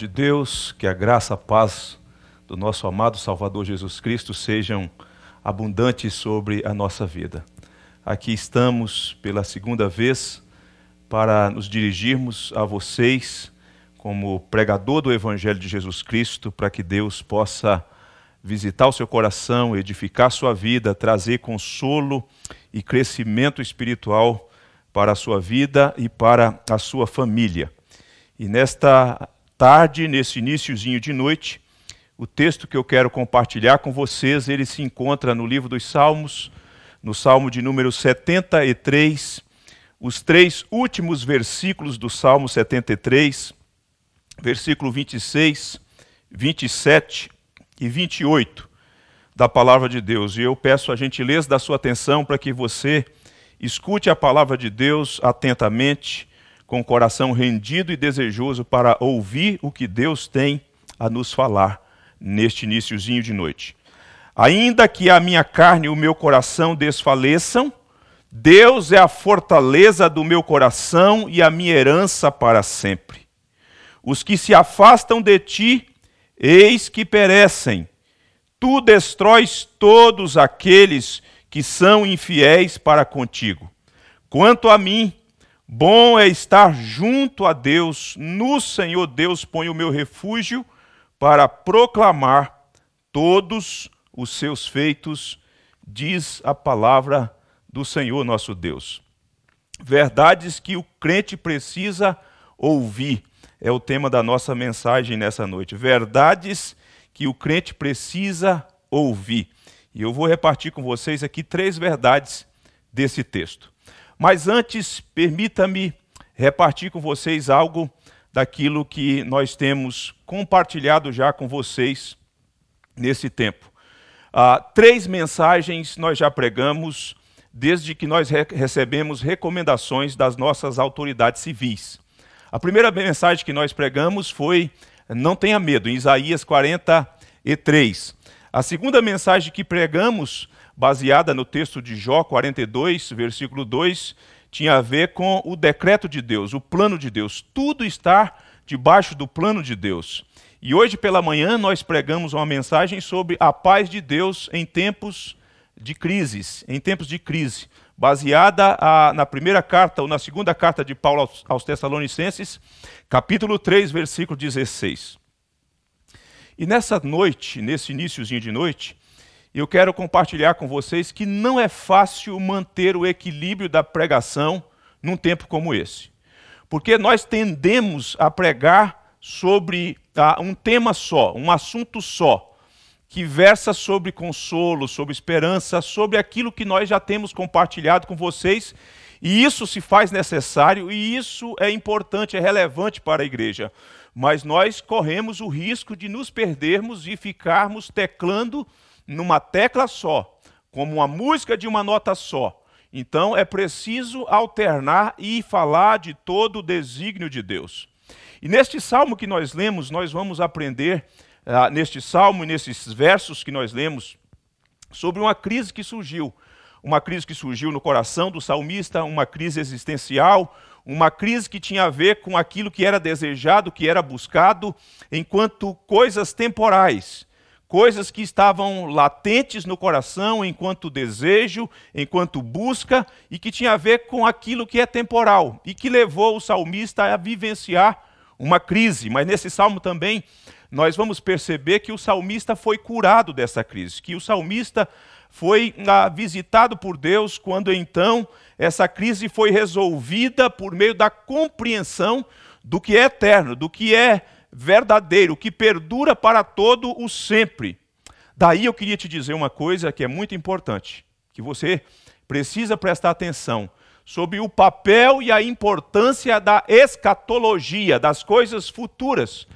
de Deus, que a graça, a paz do nosso amado Salvador Jesus Cristo sejam abundantes sobre a nossa vida. Aqui estamos pela segunda vez para nos dirigirmos a vocês como pregador do Evangelho de Jesus Cristo, para que Deus possa visitar o seu coração, edificar sua vida, trazer consolo e crescimento espiritual para a sua vida e para a sua família. E nesta tarde, nesse iníciozinho de noite, o texto que eu quero compartilhar com vocês, ele se encontra no livro dos Salmos, no Salmo de número 73, os três últimos versículos do Salmo 73, versículo 26, 27 e 28 da palavra de Deus. E eu peço a gentileza da sua atenção para que você escute a palavra de Deus atentamente com o coração rendido e desejoso para ouvir o que Deus tem a nos falar neste iníciozinho de noite. Ainda que a minha carne e o meu coração desfaleçam, Deus é a fortaleza do meu coração e a minha herança para sempre. Os que se afastam de ti, eis que perecem. Tu destróis todos aqueles que são infiéis para contigo. Quanto a mim, Bom é estar junto a Deus, no Senhor Deus ponho o meu refúgio para proclamar todos os seus feitos, diz a palavra do Senhor nosso Deus. Verdades que o crente precisa ouvir é o tema da nossa mensagem nessa noite. Verdades que o crente precisa ouvir. E eu vou repartir com vocês aqui três verdades desse texto. Mas antes, permita-me repartir com vocês algo daquilo que nós temos compartilhado já com vocês nesse tempo. Ah, três mensagens nós já pregamos desde que nós re recebemos recomendações das nossas autoridades civis. A primeira mensagem que nós pregamos foi Não tenha medo, em Isaías 43. A segunda mensagem que pregamos baseada no texto de Jó 42, versículo 2, tinha a ver com o decreto de Deus, o plano de Deus. Tudo está debaixo do plano de Deus. E hoje pela manhã nós pregamos uma mensagem sobre a paz de Deus em tempos de crises, em tempos de crise, baseada a, ah, na primeira carta ou na segunda carta de Paulo aos, aos Tessalonicenses, capítulo 3, versículo 16. E nessa noite, nesse iníciozinho de noite, eu quero compartilhar com vocês que não é fácil manter o equilíbrio da pregação num tempo como esse. Porque nós tendemos a pregar sobre ah, um tema só, um assunto só, que versa sobre consolo, sobre esperança, sobre aquilo que nós já temos compartilhado com vocês. E isso se faz necessário e isso é importante, é relevante para a igreja. Mas nós corremos o risco de nos perdermos e ficarmos teclando numa tecla só, como uma música de uma nota só. Então é preciso alternar e falar de todo o desígnio de Deus. E neste salmo que nós lemos, nós vamos aprender, ah, neste salmo e nesses versos que nós lemos, sobre uma crise que surgiu. Uma crise que surgiu no coração do salmista, uma crise existencial, uma crise que tinha a ver com aquilo que era desejado, que era buscado, enquanto coisas temporais coisas que estavam latentes no coração enquanto desejo, enquanto busca, e que tinha a ver com aquilo que é temporal, e que levou o salmista a vivenciar uma crise. Mas nesse salmo também nós vamos perceber que o salmista foi curado dessa crise, que o salmista foi ah, visitado por Deus quando então essa crise foi resolvida por meio da compreensão do que é eterno, do que é verdadeiro, que perdura para todo o sempre. Daí eu queria te dizer uma coisa que é muito importante, que você precisa prestar atenção sobre o papel e a importância da escatologia, das coisas futuras.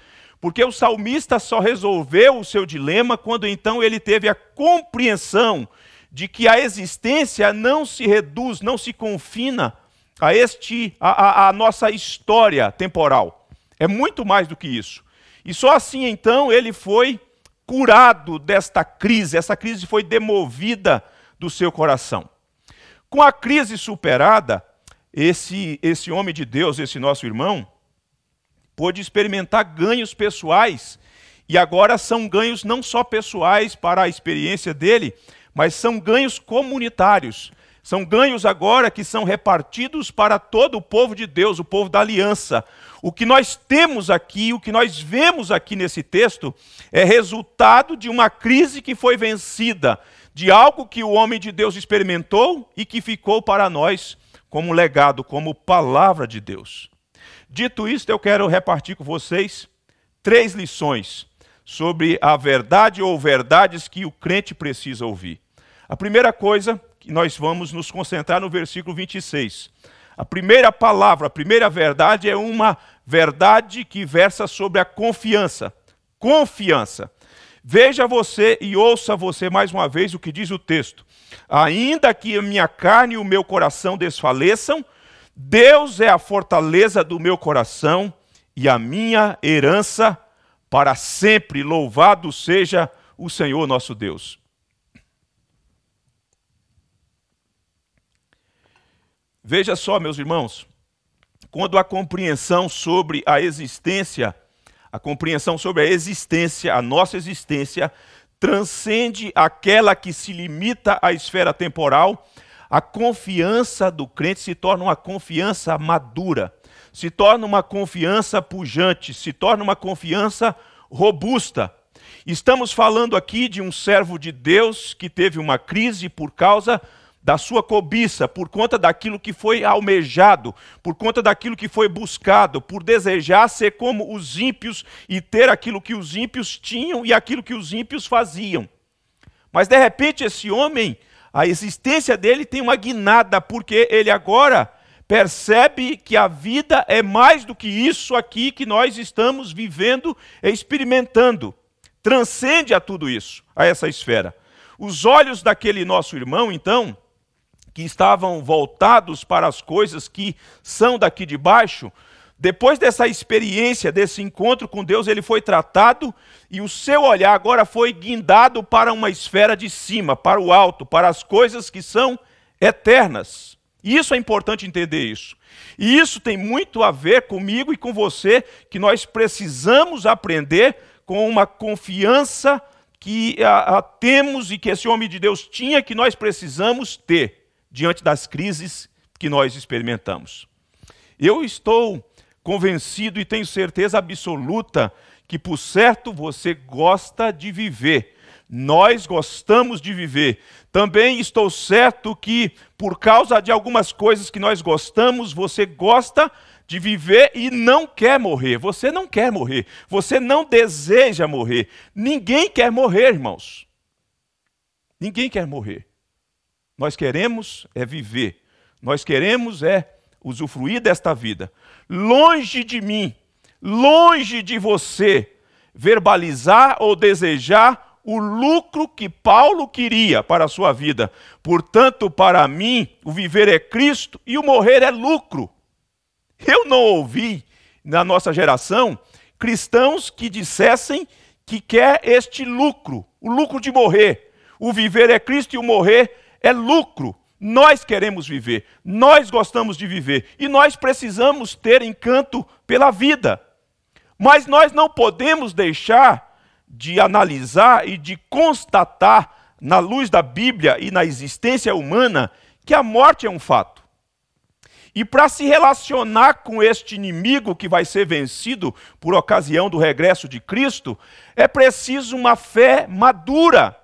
Porque o salmista só resolveu o seu dilema quando então ele teve a compreensão de que a existência não se reduz, não se confina a este a, a, a nossa história temporal. É muito mais do que isso. E só assim então ele foi curado desta crise, essa crise foi demovida do seu coração. Com a crise superada, esse, esse homem de Deus, esse nosso irmão, pôde experimentar ganhos pessoais, e agora são ganhos não só pessoais para a experiência dele, mas são ganhos comunitários. São ganhos agora que são repartidos para todo o povo de Deus, o povo da aliança, o que nós temos aqui, o que nós vemos aqui nesse texto, é resultado de uma crise que foi vencida, de algo que o homem de Deus experimentou e que ficou para nós como legado, como palavra de Deus. Dito isto, eu quero repartir com vocês três lições sobre a verdade ou verdades que o crente precisa ouvir. A primeira coisa que nós vamos nos concentrar no versículo 26. A primeira palavra, a primeira verdade é uma verdade que versa sobre a confiança. Confiança. Veja você e ouça você mais uma vez o que diz o texto. Ainda que a minha carne e o meu coração desfaleçam, Deus é a fortaleza do meu coração e a minha herança para sempre. Louvado seja o Senhor nosso Deus. Veja só, meus irmãos, quando a compreensão sobre a existência, a compreensão sobre a existência, a nossa existência, transcende aquela que se limita à esfera temporal, a confiança do crente se torna uma confiança madura, se torna uma confiança pujante, se torna uma confiança robusta. Estamos falando aqui de um servo de Deus que teve uma crise por causa da sua cobiça, por conta daquilo que foi almejado, por conta daquilo que foi buscado, por desejar ser como os ímpios e ter aquilo que os ímpios tinham e aquilo que os ímpios faziam. Mas de repente esse homem, a existência dele tem uma guinada, porque ele agora percebe que a vida é mais do que isso aqui que nós estamos vivendo e experimentando. Transcende a tudo isso, a essa esfera. Os olhos daquele nosso irmão, então, que estavam voltados para as coisas que são daqui de baixo, depois dessa experiência, desse encontro com Deus, ele foi tratado e o seu olhar agora foi guindado para uma esfera de cima, para o alto, para as coisas que são eternas. Isso é importante entender isso. E isso tem muito a ver comigo e com você, que nós precisamos aprender com uma confiança que a, a, temos e que esse homem de Deus tinha, que nós precisamos ter diante das crises que nós experimentamos. Eu estou convencido e tenho certeza absoluta que, por certo, você gosta de viver. Nós gostamos de viver. Também estou certo que, por causa de algumas coisas que nós gostamos, você gosta de viver e não quer morrer. Você não quer morrer. Você não deseja morrer. Ninguém quer morrer, irmãos. Ninguém quer morrer. Nós queremos é viver, nós queremos é usufruir desta vida. Longe de mim, longe de você, verbalizar ou desejar o lucro que Paulo queria para a sua vida. Portanto, para mim, o viver é Cristo e o morrer é lucro. Eu não ouvi na nossa geração cristãos que dissessem que quer este lucro, o lucro de morrer. O viver é Cristo e o morrer é lucro. Nós queremos viver, nós gostamos de viver e nós precisamos ter encanto pela vida. Mas nós não podemos deixar de analisar e de constatar, na luz da Bíblia e na existência humana, que a morte é um fato. E para se relacionar com este inimigo que vai ser vencido por ocasião do regresso de Cristo, é preciso uma fé madura,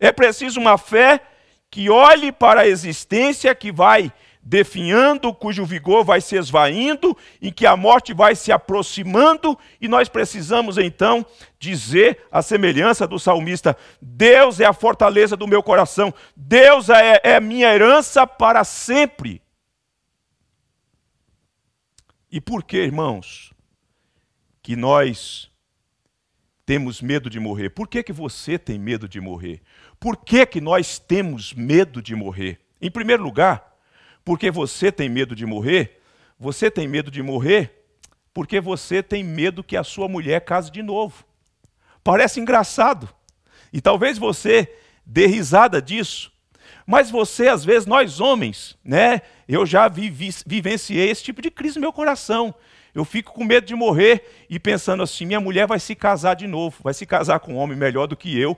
é preciso uma fé madura que olhe para a existência que vai definhando, cujo vigor vai se esvaindo, em que a morte vai se aproximando, e nós precisamos então dizer a semelhança do salmista: Deus é a fortaleza do meu coração, Deus é, é minha herança para sempre. E por que, irmãos, que nós temos medo de morrer? Por que, que você tem medo de morrer? Por que, que nós temos medo de morrer? Em primeiro lugar, porque você tem medo de morrer, você tem medo de morrer porque você tem medo que a sua mulher case de novo. Parece engraçado. E talvez você dê risada disso. Mas você, às vezes, nós homens, né? Eu já vivi, vivenciei esse tipo de crise no meu coração. Eu fico com medo de morrer e pensando assim: minha mulher vai se casar de novo, vai se casar com um homem melhor do que eu,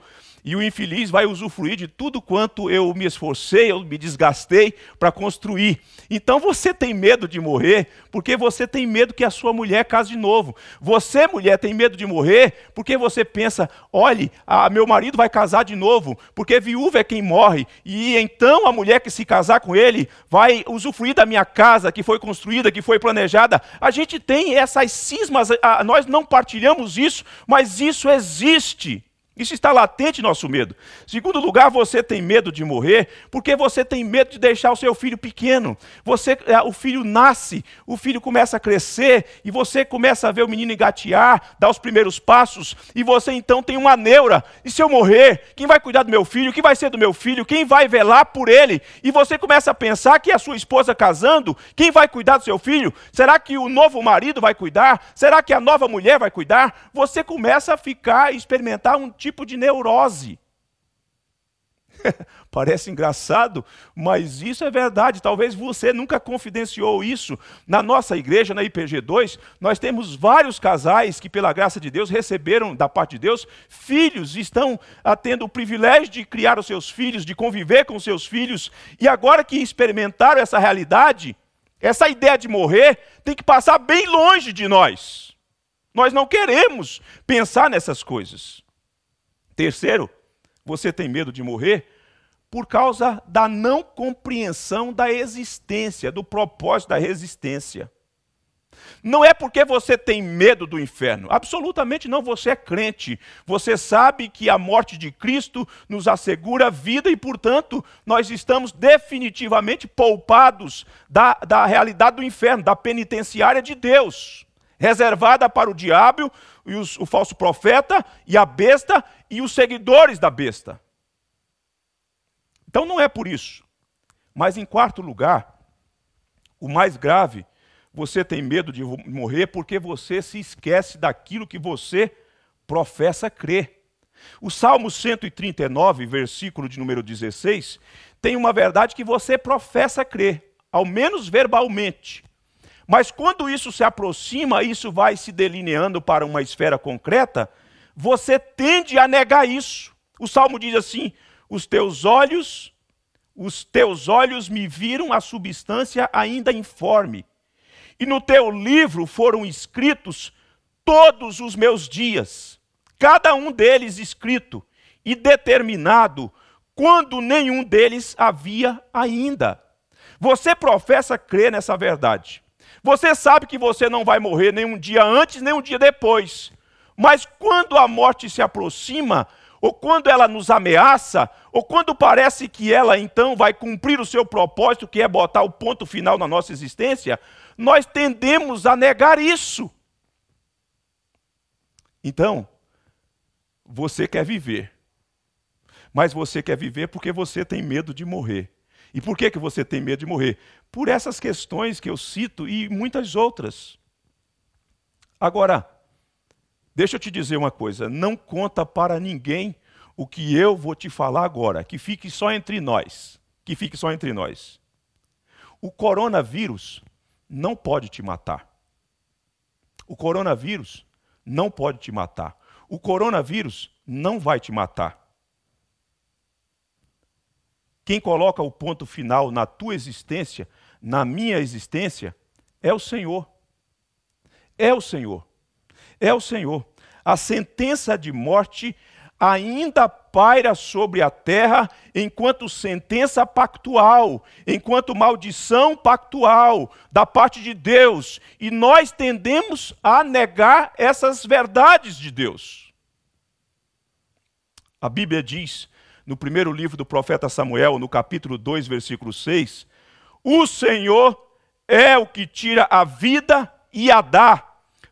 e o infeliz vai usufruir de tudo quanto eu me esforcei, eu me desgastei para construir. Então você tem medo de morrer porque você tem medo que a sua mulher case de novo. Você, mulher, tem medo de morrer porque você pensa: olhe, meu marido vai casar de novo, porque viúva é quem morre. E então a mulher que se casar com ele vai usufruir da minha casa que foi construída, que foi planejada. A gente tem essas cismas, a, nós não partilhamos isso, mas isso existe. Isso está latente nosso medo. Segundo lugar, você tem medo de morrer porque você tem medo de deixar o seu filho pequeno. Você, é, o filho nasce, o filho começa a crescer e você começa a ver o menino engatear, dar os primeiros passos e você então tem uma neura. E se eu morrer, quem vai cuidar do meu filho? Quem vai ser do meu filho? Quem vai velar por ele? E você começa a pensar que a sua esposa casando, quem vai cuidar do seu filho? Será que o novo marido vai cuidar? Será que a nova mulher vai cuidar? Você começa a ficar experimentar um tipo tipo de neurose. Parece engraçado, mas isso é verdade. Talvez você nunca confidenciou isso. Na nossa igreja, na IPG2, nós temos vários casais que, pela graça de Deus, receberam da parte de Deus filhos, estão ah, tendo o privilégio de criar os seus filhos, de conviver com os seus filhos, e agora que experimentaram essa realidade, essa ideia de morrer tem que passar bem longe de nós. Nós não queremos pensar nessas coisas. Terceiro, você tem medo de morrer por causa da não compreensão da existência, do propósito da resistência. Não é porque você tem medo do inferno. Absolutamente não, você é crente. Você sabe que a morte de Cristo nos assegura vida e, portanto, nós estamos definitivamente poupados da, da realidade do inferno, da penitenciária de Deus reservada para o diabo e os, o falso profeta e a besta e os seguidores da besta. Então não é por isso. Mas em quarto lugar, o mais grave, você tem medo de morrer porque você se esquece daquilo que você professa crer. O Salmo 139, versículo de número 16, tem uma verdade que você professa crer, ao menos verbalmente. Mas quando isso se aproxima, isso vai se delineando para uma esfera concreta, você tende a negar isso. O salmo diz assim: os teus olhos, os teus olhos me viram a substância ainda informe, e no teu livro foram escritos todos os meus dias, cada um deles escrito e determinado, quando nenhum deles havia ainda. Você professa crer nessa verdade. Você sabe que você não vai morrer nem um dia antes, nem um dia depois. Mas quando a morte se aproxima, ou quando ela nos ameaça, ou quando parece que ela então vai cumprir o seu propósito, que é botar o ponto final na nossa existência, nós tendemos a negar isso. Então, você quer viver. Mas você quer viver porque você tem medo de morrer. E por que, que você tem medo de morrer? por essas questões que eu cito e muitas outras. Agora, deixa eu te dizer uma coisa: não conta para ninguém o que eu vou te falar agora, que fique só entre nós. Que fique só entre nós. O coronavírus não pode te matar. O coronavírus não pode te matar. O coronavírus não vai te matar. Quem coloca o ponto final na tua existência na minha existência é o Senhor. É o Senhor. É o Senhor. A sentença de morte ainda paira sobre a terra enquanto sentença pactual, enquanto maldição pactual da parte de Deus. E nós tendemos a negar essas verdades de Deus. A Bíblia diz, no primeiro livro do profeta Samuel, no capítulo 2, versículo 6, o Senhor é o que tira a vida e a dá,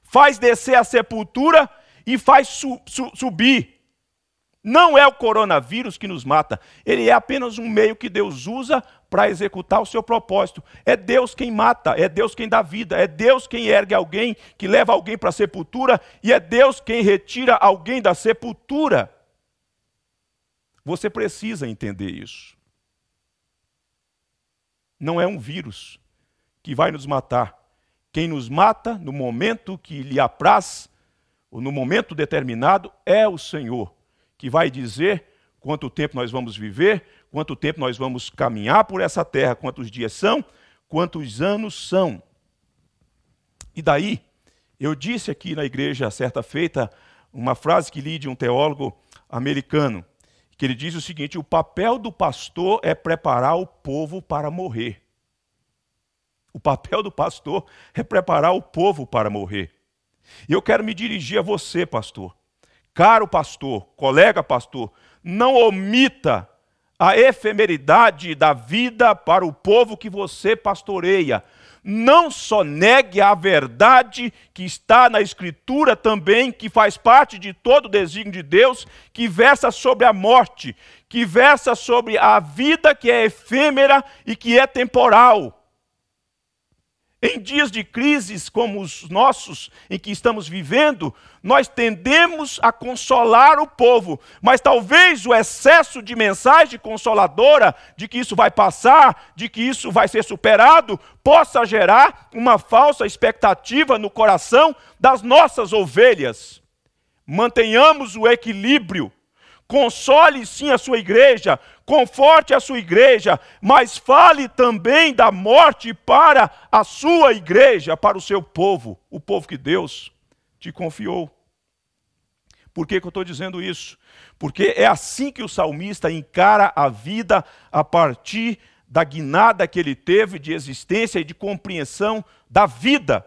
faz descer a sepultura e faz su su subir. Não é o coronavírus que nos mata, ele é apenas um meio que Deus usa para executar o seu propósito. É Deus quem mata, é Deus quem dá vida, é Deus quem ergue alguém, que leva alguém para a sepultura e é Deus quem retira alguém da sepultura. Você precisa entender isso não é um vírus que vai nos matar. Quem nos mata no momento que lhe apraz, ou no momento determinado, é o Senhor, que vai dizer quanto tempo nós vamos viver, quanto tempo nós vamos caminhar por essa terra, quantos dias são, quantos anos são. E daí, eu disse aqui na igreja, certa feita, uma frase que li de um teólogo americano que ele diz o seguinte: o papel do pastor é preparar o povo para morrer. O papel do pastor é preparar o povo para morrer. E eu quero me dirigir a você, pastor. Caro pastor, colega pastor, não omita a efemeridade da vida para o povo que você pastoreia não só negue a verdade que está na Escritura também, que faz parte de todo o desígnio de Deus, que versa sobre a morte, que versa sobre a vida que é efêmera e que é temporal em dias de crises como os nossos em que estamos vivendo, nós tendemos a consolar o povo, mas talvez o excesso de mensagem consoladora, de que isso vai passar, de que isso vai ser superado, possa gerar uma falsa expectativa no coração das nossas ovelhas. Mantenhamos o equilíbrio, console sim a sua igreja, conforte a sua igreja, mas fale também da morte para a sua igreja, para o seu povo, o povo que Deus te confiou. Por que, que eu estou dizendo isso? Porque é assim que o salmista encara a vida a partir da guinada que ele teve de existência e de compreensão da vida.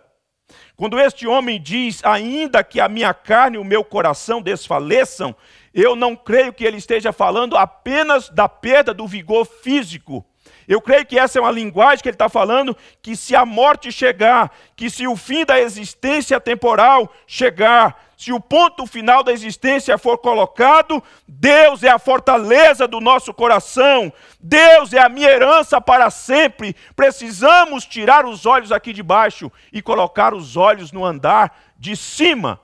Quando este homem diz: Ainda que a minha carne e o meu coração desfaleçam, eu não creio que ele esteja falando apenas da perda do vigor físico. Eu creio que essa é uma linguagem que ele está falando que se a morte chegar, que se o fim da existência temporal chegar, se o ponto final da existência for colocado, Deus é a fortaleza do nosso coração, Deus é a minha herança para sempre. Precisamos tirar os olhos aqui de baixo e colocar os olhos no andar de cima.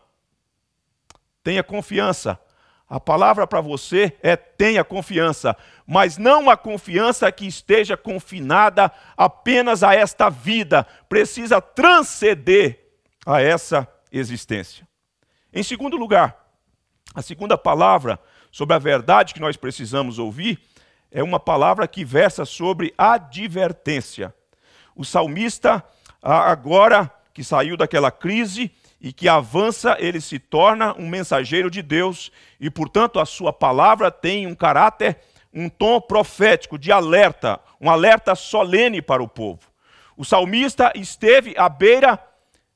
Tenha confiança, a palavra para você é tenha confiança, mas não uma confiança que esteja confinada apenas a esta vida, precisa transcender a essa existência. Em segundo lugar, a segunda palavra sobre a verdade que nós precisamos ouvir é uma palavra que versa sobre advertência. O salmista, agora que saiu daquela crise, e que avança, ele se torna um mensageiro de Deus e, portanto, a sua palavra tem um caráter, um tom profético, de alerta, um alerta solene para o povo. O salmista esteve à beira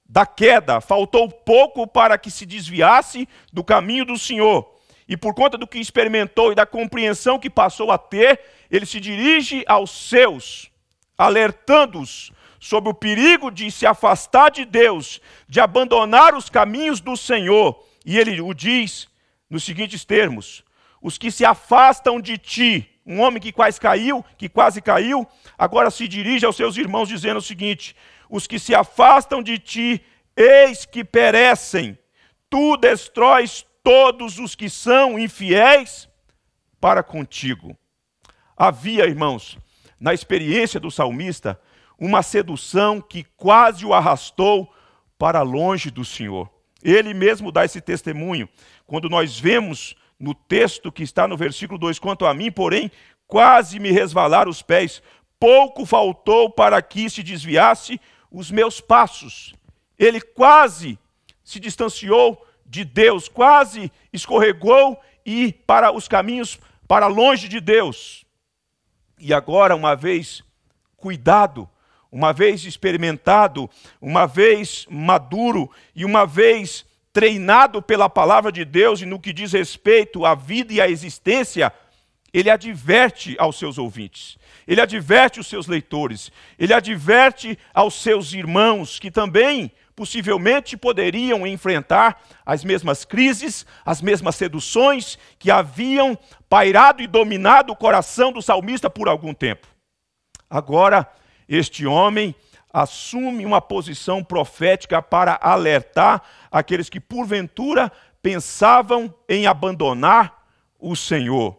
da queda, faltou pouco para que se desviasse do caminho do Senhor. E por conta do que experimentou e da compreensão que passou a ter, ele se dirige aos seus, alertando-os sobre o perigo de se afastar de Deus, de abandonar os caminhos do Senhor. E ele o diz nos seguintes termos: Os que se afastam de ti, um homem que quase caiu, que quase caiu, agora se dirige aos seus irmãos dizendo o seguinte: Os que se afastam de ti, eis que perecem. Tu destróis todos os que são infiéis para contigo. Havia, irmãos, na experiência do salmista, uma sedução que quase o arrastou para longe do Senhor. Ele mesmo dá esse testemunho. Quando nós vemos no texto que está no versículo 2: Quanto a mim, porém, quase me resvalaram os pés, pouco faltou para que se desviasse os meus passos. Ele quase se distanciou de Deus, quase escorregou e para os caminhos para longe de Deus. E agora, uma vez, cuidado uma vez experimentado, uma vez maduro e uma vez treinado pela palavra de Deus e no que diz respeito à vida e à existência, ele adverte aos seus ouvintes, ele adverte os seus leitores, ele adverte aos seus irmãos que também possivelmente poderiam enfrentar as mesmas crises, as mesmas seduções que haviam pairado e dominado o coração do salmista por algum tempo. Agora, este homem assume uma posição profética para alertar aqueles que, porventura, pensavam em abandonar o Senhor.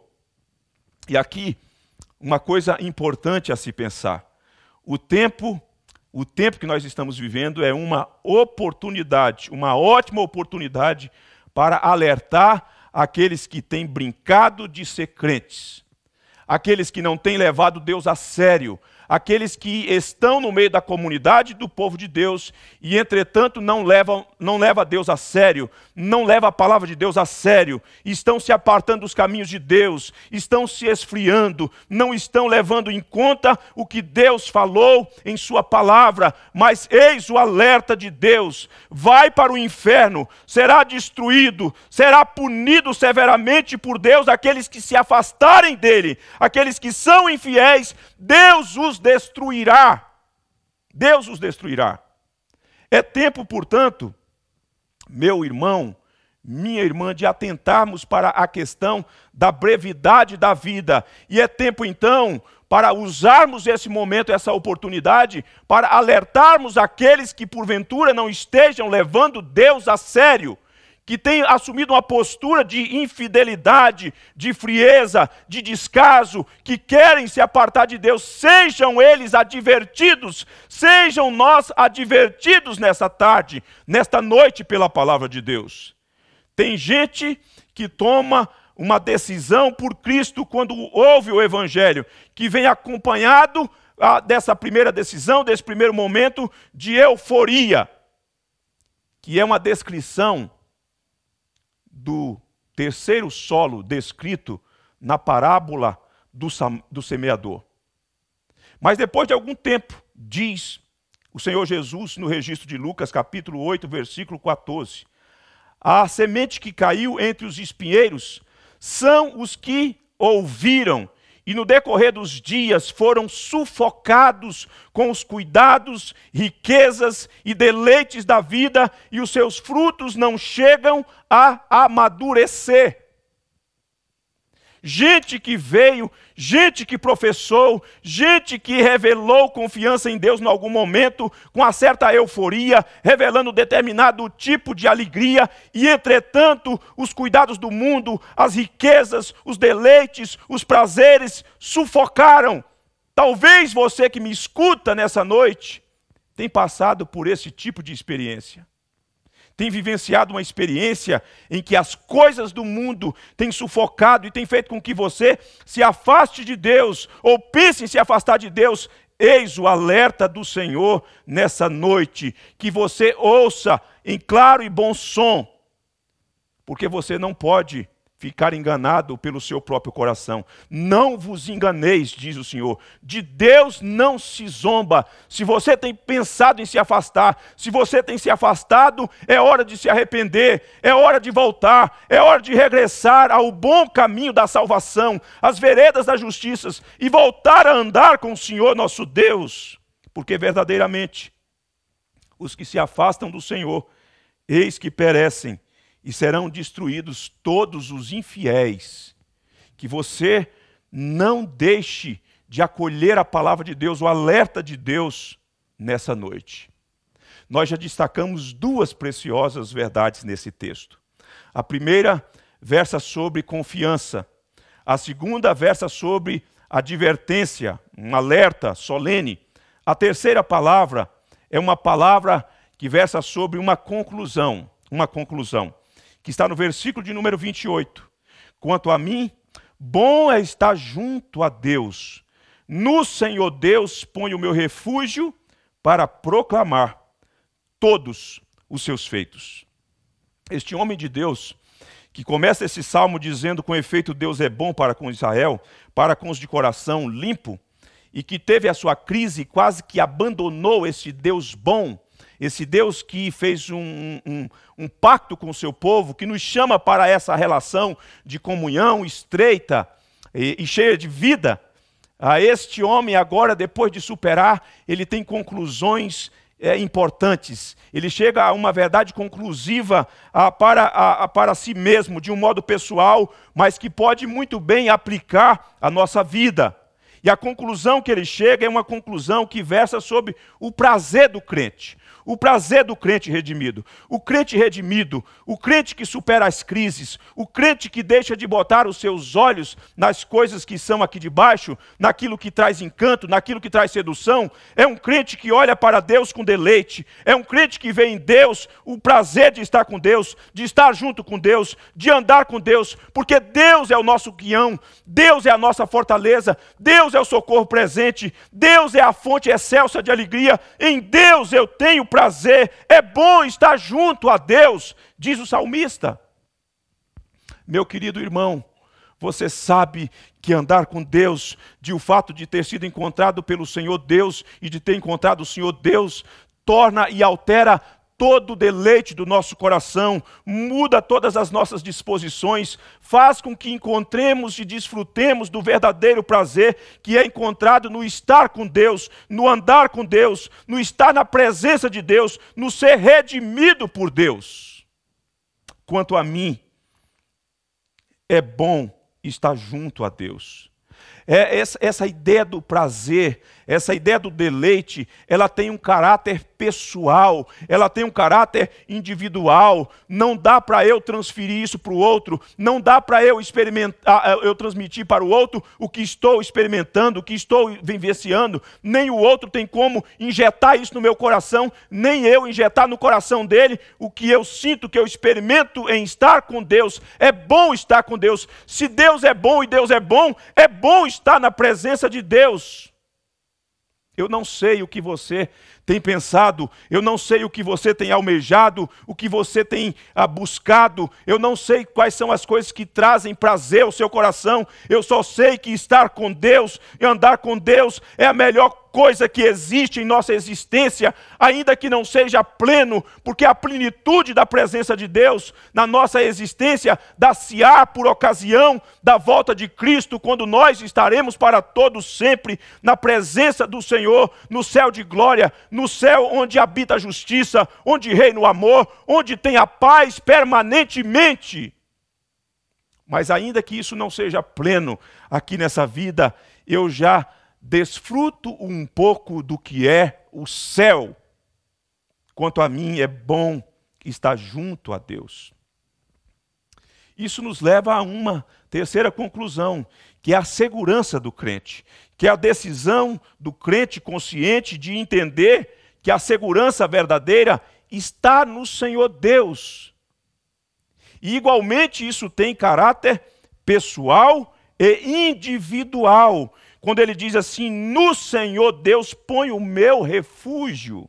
E aqui, uma coisa importante a se pensar: o tempo. O tempo que nós estamos vivendo é uma oportunidade, uma ótima oportunidade para alertar aqueles que têm brincado de ser crentes, aqueles que não têm levado Deus a sério, aqueles que estão no meio da comunidade do povo de Deus e, entretanto, não levam não leva Deus a sério, não leva a palavra de Deus a sério, estão se apartando dos caminhos de Deus, estão se esfriando, não estão levando em conta o que Deus falou em Sua palavra. Mas eis o alerta de Deus: vai para o inferno, será destruído, será punido severamente por Deus aqueles que se afastarem dele, aqueles que são infiéis, Deus os destruirá. Deus os destruirá. É tempo, portanto, meu irmão, minha irmã, de atentarmos para a questão da brevidade da vida. E é tempo, então, para usarmos esse momento, essa oportunidade, para alertarmos aqueles que porventura não estejam levando Deus a sério que tem assumido uma postura de infidelidade, de frieza, de descaso, que querem se apartar de Deus, sejam eles advertidos, sejam nós advertidos nessa tarde, nesta noite, pela palavra de Deus. Tem gente que toma uma decisão por Cristo quando ouve o Evangelho, que vem acompanhado ah, dessa primeira decisão, desse primeiro momento de euforia, que é uma descrição do terceiro solo descrito na parábola do, do semeador. Mas depois de algum tempo, diz o Senhor Jesus no registro de Lucas, capítulo 8, versículo 14: A semente que caiu entre os espinheiros são os que ouviram e no decorrer dos dias foram sufocados com os cuidados, riquezas e deleites da vida, e os seus frutos não chegam a amadurecer gente que veio, gente que professou, gente que revelou confiança em Deus em algum momento, com uma certa euforia, revelando determinado tipo de alegria, e entretanto, os cuidados do mundo, as riquezas, os deleites, os prazeres sufocaram. Talvez você que me escuta nessa noite tenha passado por esse tipo de experiência tem vivenciado uma experiência em que as coisas do mundo têm sufocado e têm feito com que você se afaste de Deus ou pense em se afastar de Deus, eis o alerta do Senhor nessa noite, que você ouça em claro e bom som, porque você não pode ficar enganado pelo seu próprio coração. Não vos enganeis, diz o Senhor. De Deus não se zomba. Se você tem pensado em se afastar, se você tem se afastado, é hora de se arrepender, é hora de voltar, é hora de regressar ao bom caminho da salvação, às veredas da justiça e voltar a andar com o Senhor nosso Deus, porque verdadeiramente os que se afastam do Senhor, eis que perecem e serão destruídos todos os infiéis. Que você não deixe de acolher a palavra de Deus, o alerta de Deus nessa noite. Nós já destacamos duas preciosas verdades nesse texto. A primeira versa sobre confiança, a segunda versa sobre advertência, um alerta solene. A terceira palavra é uma palavra que versa sobre uma conclusão, uma conclusão que está no versículo de número 28. Quanto a mim, bom é estar junto a Deus. No Senhor Deus ponho o meu refúgio para proclamar todos os seus feitos. Este homem de Deus, que começa esse salmo dizendo: Com efeito, Deus é bom para com Israel, para com os de coração limpo, e que teve a sua crise, quase que abandonou esse Deus bom esse Deus que fez um, um, um pacto com o seu povo, que nos chama para essa relação de comunhão estreita e, e cheia de vida. A este homem, agora, depois de superar, ele tem conclusões é, importantes. Ele chega a uma verdade conclusiva a, para, a, a, para si mesmo, de um modo pessoal, mas que pode muito bem aplicar à nossa vida. E a conclusão que ele chega é uma conclusão que versa sobre o prazer do crente o prazer do crente redimido. O crente redimido, o crente que supera as crises, o crente que deixa de botar os seus olhos nas coisas que são aqui de baixo, naquilo que traz encanto, naquilo que traz sedução, é um crente que olha para Deus com deleite, é um crente que vê em Deus o prazer de estar com Deus, de estar junto com Deus, de andar com Deus, porque Deus é o nosso guião, Deus é a nossa fortaleza, Deus é o socorro presente, Deus é a fonte excelsa de alegria, em Deus eu tenho prazer prazer, é bom estar junto a Deus, diz o salmista. Meu querido irmão, você sabe que andar com Deus, de o fato de ter sido encontrado pelo Senhor Deus e de ter encontrado o Senhor Deus, torna e altera todo o deleite do nosso coração, muda todas as nossas disposições, faz com que encontremos e desfrutemos do verdadeiro prazer que é encontrado no estar com Deus, no andar com Deus, no estar na presença de Deus, no ser redimido por Deus. Quanto a mim, é bom estar junto a Deus. É essa, essa ideia do prazer, essa ideia do deleite, ela tem um caráter pessoal, ela tem um caráter individual. Não dá para eu transferir isso para o outro, não dá para eu experimentar, eh, eu transmitir para o outro o que estou experimentando, o que estou vivenciando. Nem o outro tem como injetar isso no meu coração, nem eu injetar no coração dele o que eu sinto, que eu experimento em estar com Deus. É bom estar com Deus. Se Deus é bom e Deus é bom, é bom estar na presença de Deus. Eu não sei o que você tem pensado, eu não sei o que você tem almejado, o que você tem ah, buscado, eu não sei quais são as coisas que trazem prazer ao seu coração, eu só sei que estar com Deus e andar com Deus é a melhor coisa que existe em nossa existência, ainda que não seja pleno, porque a plenitude da presença de Deus na nossa existência dá-se-á por ocasião da volta de Cristo, quando nós estaremos para todos sempre na presença do Senhor, no céu de glória, no no céu onde habita a justiça, onde reina o amor, onde tem a paz permanentemente. Mas ainda que isso não seja pleno aqui nessa vida, eu já desfruto um pouco do que é o céu. Quanto a mim, é bom estar junto a Deus. Isso nos leva a uma terceira conclusão, que é a segurança do crente que é a decisão do crente consciente de entender que a segurança verdadeira está no Senhor Deus. E igualmente isso tem caráter pessoal e individual. Quando ele diz assim: "No Senhor Deus põe o meu refúgio".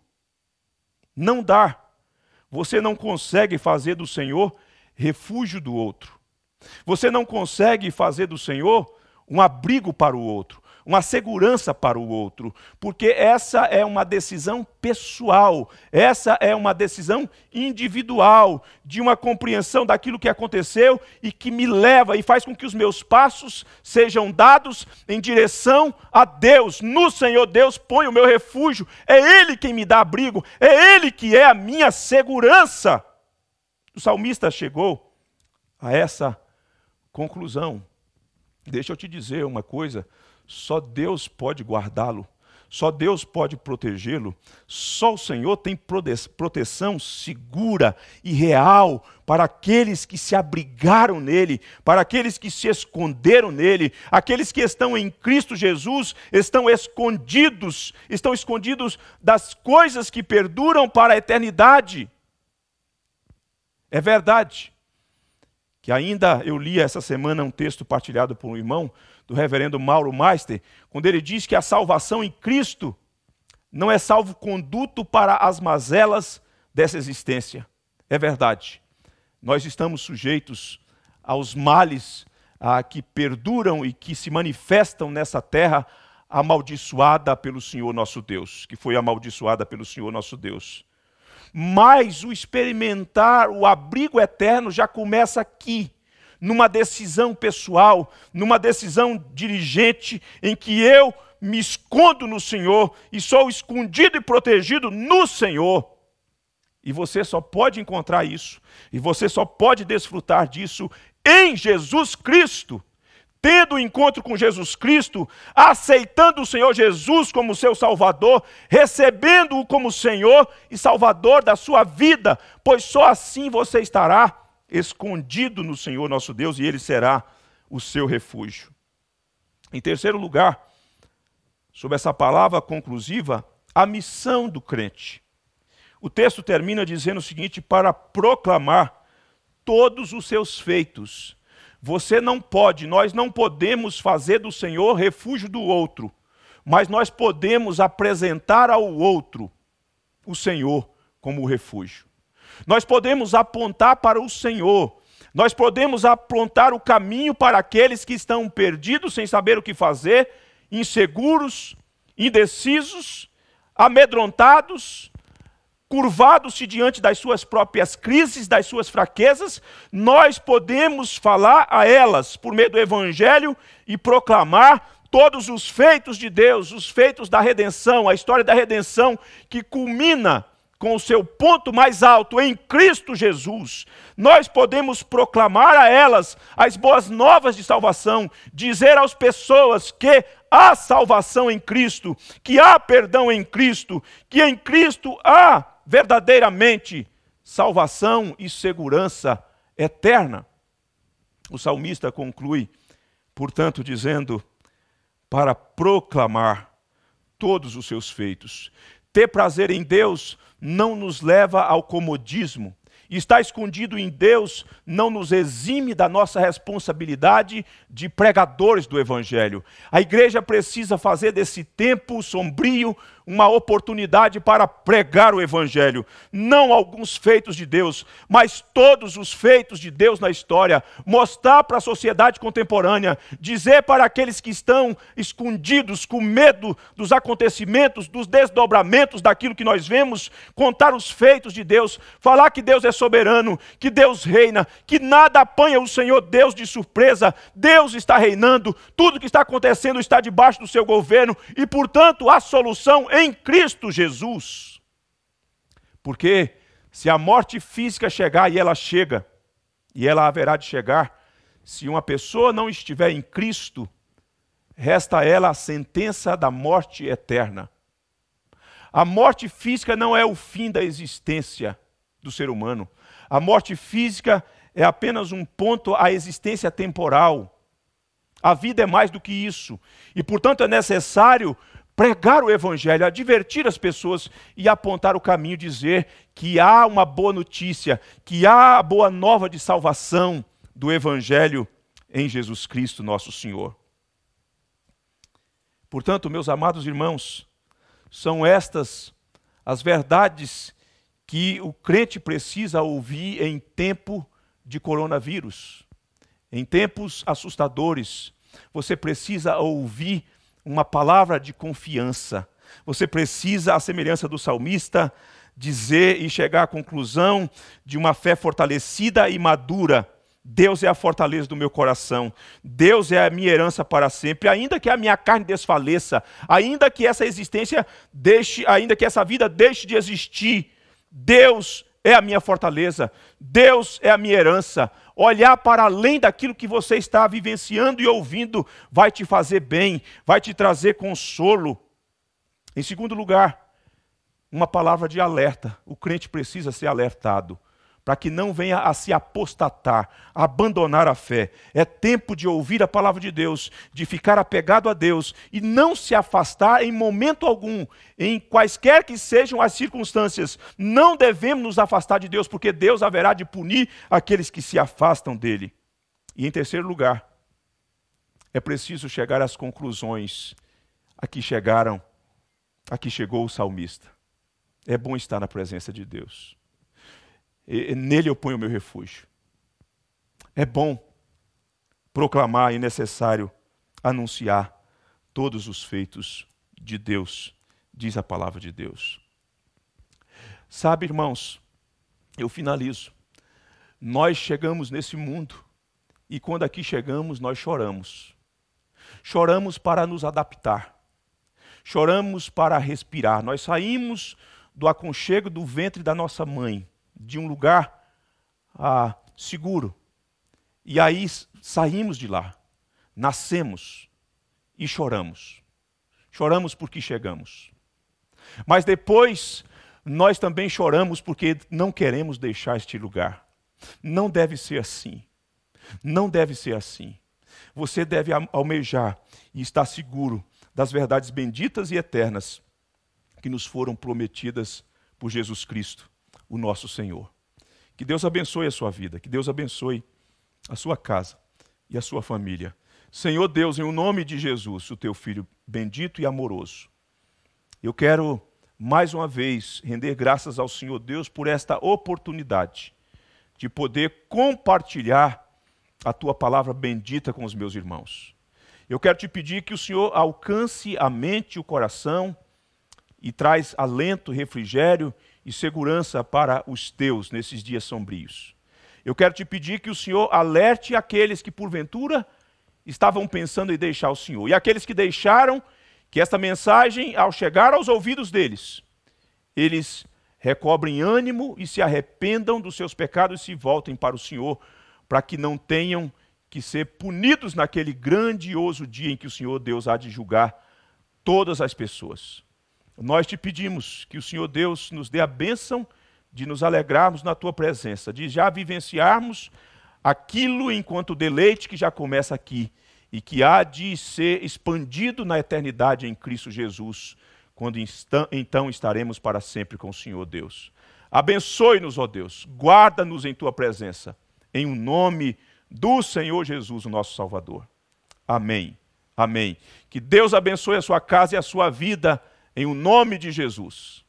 Não dá. Você não consegue fazer do Senhor refúgio do outro. Você não consegue fazer do Senhor um abrigo para o outro uma segurança para o outro, porque essa é uma decisão pessoal, essa é uma decisão individual, de uma compreensão daquilo que aconteceu e que me leva e faz com que os meus passos sejam dados em direção a Deus. No Senhor Deus põe o meu refúgio, é Ele quem me dá abrigo, é Ele que é a minha segurança. O salmista chegou a essa conclusão. Deixa eu te dizer uma coisa só Deus pode guardá-lo. Só Deus pode protegê-lo. Só o Senhor tem proteção segura e real para aqueles que se abrigaram nele, para aqueles que se esconderam nele, aqueles que estão em Cristo Jesus, estão escondidos, estão escondidos das coisas que perduram para a eternidade. É verdade que ainda eu li essa semana um texto partilhado por um irmão do reverendo Mauro Meister, quando ele diz que a salvação em Cristo não é salvo conduto para as mazelas dessa existência. É verdade. Nós estamos sujeitos aos males ah, que perduram e que se manifestam nessa terra, amaldiçoada pelo Senhor nosso Deus, que foi amaldiçoada pelo Senhor nosso Deus. Mas o experimentar o abrigo eterno já começa aqui, numa decisão pessoal, numa decisão dirigente, em que eu me escondo no Senhor e sou escondido e protegido no Senhor. E você só pode encontrar isso, e você só pode desfrutar disso em Jesus Cristo. Tendo o um encontro com Jesus Cristo, aceitando o Senhor Jesus como seu Salvador, recebendo-o como Senhor e Salvador da sua vida, pois só assim você estará escondido no Senhor nosso Deus e ele será o seu refúgio. Em terceiro lugar, sobre essa palavra conclusiva, a missão do crente. O texto termina dizendo o seguinte: para proclamar todos os seus feitos. Você não pode, nós não podemos fazer do Senhor refúgio do outro, mas nós podemos apresentar ao outro o Senhor como refúgio. Nós podemos apontar para o Senhor. Nós podemos apontar o caminho para aqueles que estão perdidos, sem saber o que fazer, inseguros, indecisos, amedrontados, curvados-se diante das suas próprias crises, das suas fraquezas, nós podemos falar a elas por meio do Evangelho e proclamar todos os feitos de Deus, os feitos da redenção, a história da redenção que culmina com o seu ponto mais alto em Cristo Jesus, nós podemos proclamar a elas as boas novas de salvação, dizer às pessoas que há salvação em Cristo, que há perdão em Cristo, que em Cristo há verdadeiramente salvação e segurança eterna. O salmista conclui, portanto, dizendo: para proclamar todos os seus feitos. Ter prazer em Deus não nos leva ao comodismo. Estar escondido em Deus não nos exime da nossa responsabilidade de pregadores do Evangelho. A igreja precisa fazer desse tempo sombrio uma oportunidade para pregar o Evangelho. Não alguns feitos de Deus, mas todos os feitos de Deus na história. Mostrar para a sociedade contemporânea, dizer para aqueles que estão escondidos, com medo dos acontecimentos, dos desdobramentos daquilo que nós vemos, contar os feitos de Deus, falar que Deus é soberano, que Deus reina, que nada apanha o Senhor Deus de surpresa. Deus está reinando, tudo que está acontecendo está debaixo do seu governo e, portanto, a solução em Cristo Jesus. Porque se a morte física chegar, e ela chega, e ela haverá de chegar, se uma pessoa não estiver em Cristo, resta a ela a sentença da morte eterna. A morte física não é o fim da existência do ser humano. A morte física é apenas um ponto à existência temporal. A vida é mais do que isso. E, portanto, é necessário pregar o evangelho, advertir as pessoas e apontar o caminho, dizer que há uma boa notícia, que há a boa nova de salvação do evangelho em Jesus Cristo, nosso Senhor. Portanto, meus amados irmãos, são estas as verdades que o crente precisa ouvir em tempo de coronavírus, em tempos assustadores. Você precisa ouvir uma palavra de confiança. Você precisa, à semelhança do salmista, dizer e chegar à conclusão de uma fé fortalecida e madura. Deus é a fortaleza do meu coração, Deus é a minha herança para sempre, ainda que a minha carne desfaleça, ainda que essa existência deixe, ainda que essa vida deixe de existir, Deus é a minha fortaleza, Deus é a minha herança. Olhar para além daquilo que você está vivenciando e ouvindo vai te fazer bem, vai te trazer consolo. Em segundo lugar, uma palavra de alerta. O crente precisa ser alertado para que não venha a se apostatar, abandonar a fé. É tempo de ouvir a palavra de Deus, de ficar apegado a Deus e não se afastar em momento algum, em quaisquer que sejam as circunstâncias. Não devemos nos afastar de Deus, porque Deus haverá de punir aqueles que se afastam dele. E em terceiro lugar, é preciso chegar às conclusões a que chegaram, a que chegou o salmista. É bom estar na presença de Deus. E, nele eu ponho o meu refúgio. É bom proclamar e necessário anunciar todos os feitos de Deus, diz a palavra de Deus. Sabe, irmãos, eu finalizo. Nós chegamos nesse mundo e quando aqui chegamos, nós choramos. Choramos para nos adaptar. Choramos para respirar. Nós saímos do aconchego do ventre da nossa mãe de um lugar ah, seguro. E aí saímos de lá, nascemos e choramos. Choramos porque chegamos. Mas depois nós também choramos porque não queremos deixar este lugar. Não deve ser assim. Não deve ser assim. Você deve almejar e estar seguro das verdades benditas e eternas que nos foram prometidas por Jesus Cristo o nosso Senhor. Que Deus abençoe a sua vida, que Deus abençoe a sua casa e a sua família. Senhor Deus, em o nome de Jesus, o teu filho bendito e amoroso, eu quero mais uma vez render graças ao Senhor Deus por esta oportunidade de poder compartilhar a tua palavra bendita com os meus irmãos. Eu quero te pedir que o Senhor alcance a mente e o coração e traz alento, refrigério e segurança para os teus nesses dias sombrios. Eu quero te pedir que o Senhor alerte aqueles que porventura estavam pensando em deixar o Senhor e aqueles que deixaram que esta mensagem, ao chegar aos ouvidos deles, eles recobrem ânimo e se arrependam dos seus pecados e se voltem para o Senhor, para que não tenham que ser punidos naquele grandioso dia em que o Senhor Deus há de julgar todas as pessoas. Nós te pedimos que o Senhor Deus nos dê a bênção de nos alegrarmos na tua presença, de já vivenciarmos aquilo enquanto deleite que já começa aqui e que há de ser expandido na eternidade em Cristo Jesus, quando então estaremos para sempre com o Senhor Deus. Abençoe-nos, ó Deus, guarda-nos em tua presença, em o um nome do Senhor Jesus, o nosso Salvador. Amém. Amém. Que Deus abençoe a sua casa e a sua vida em o nome de Jesus.